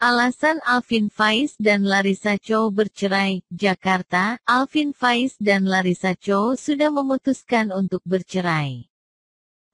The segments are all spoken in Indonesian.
Alasan Alvin Faiz dan Larissa Chow bercerai, Jakarta, Alvin Faiz dan Larissa Chow sudah memutuskan untuk bercerai.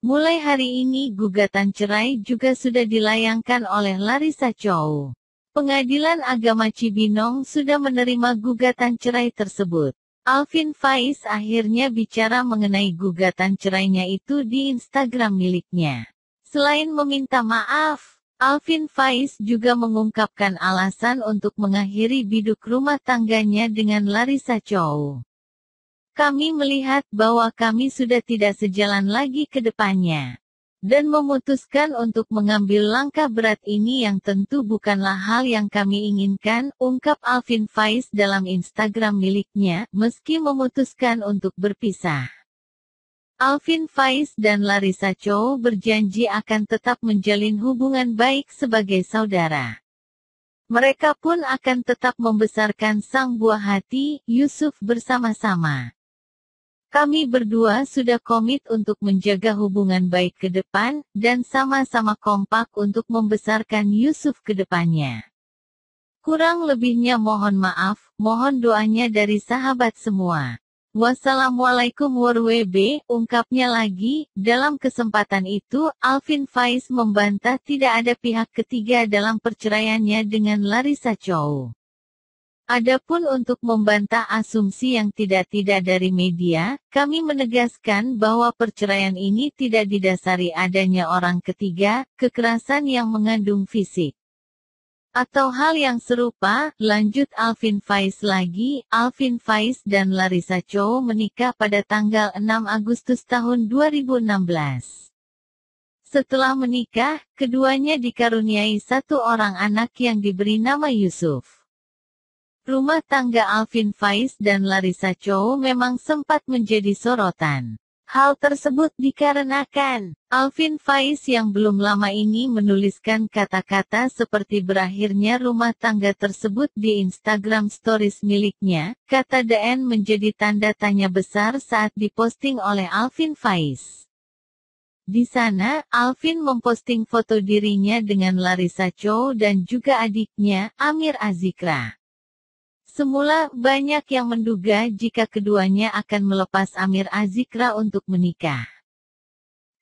Mulai hari ini gugatan cerai juga sudah dilayangkan oleh Larissa Chow. Pengadilan Agama Cibinong sudah menerima gugatan cerai tersebut. Alvin Faiz akhirnya bicara mengenai gugatan cerainya itu di Instagram miliknya. Selain meminta maaf, Alvin Faiz juga mengungkapkan alasan untuk mengakhiri biduk rumah tangganya dengan Larissa Chow. Kami melihat bahwa kami sudah tidak sejalan lagi ke depannya. Dan memutuskan untuk mengambil langkah berat ini yang tentu bukanlah hal yang kami inginkan, ungkap Alvin Faiz dalam Instagram miliknya, meski memutuskan untuk berpisah. Alvin Faiz dan Larissa Cho berjanji akan tetap menjalin hubungan baik sebagai saudara. Mereka pun akan tetap membesarkan sang buah hati, Yusuf bersama-sama. Kami berdua sudah komit untuk menjaga hubungan baik ke depan, dan sama-sama kompak untuk membesarkan Yusuf ke depannya. Kurang lebihnya mohon maaf, mohon doanya dari sahabat semua. Wassalamualaikum wabarakatuh. ungkapnya lagi, dalam kesempatan itu, Alvin Faiz membantah tidak ada pihak ketiga dalam perceraiannya dengan Larissa Chow. Adapun untuk membantah asumsi yang tidak-tidak dari media, kami menegaskan bahwa perceraian ini tidak didasari adanya orang ketiga, kekerasan yang mengandung fisik atau hal yang serupa, lanjut Alvin Faiz lagi, Alvin Faiz dan Larissa Chow menikah pada tanggal 6 Agustus tahun 2016. Setelah menikah, keduanya dikaruniai satu orang anak yang diberi nama Yusuf. Rumah tangga Alvin Faiz dan Larissa Chow memang sempat menjadi sorotan. Hal tersebut dikarenakan Alvin Faiz yang belum lama ini menuliskan kata-kata seperti berakhirnya rumah tangga tersebut di Instagram stories miliknya, kata DN menjadi tanda tanya besar saat diposting oleh Alvin Faiz. Di sana, Alvin memposting foto dirinya dengan Larissa Chow dan juga adiknya, Amir Azikra. Semula, banyak yang menduga jika keduanya akan melepas Amir Azikra untuk menikah.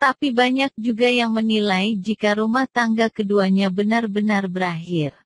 Tapi banyak juga yang menilai jika rumah tangga keduanya benar-benar berakhir.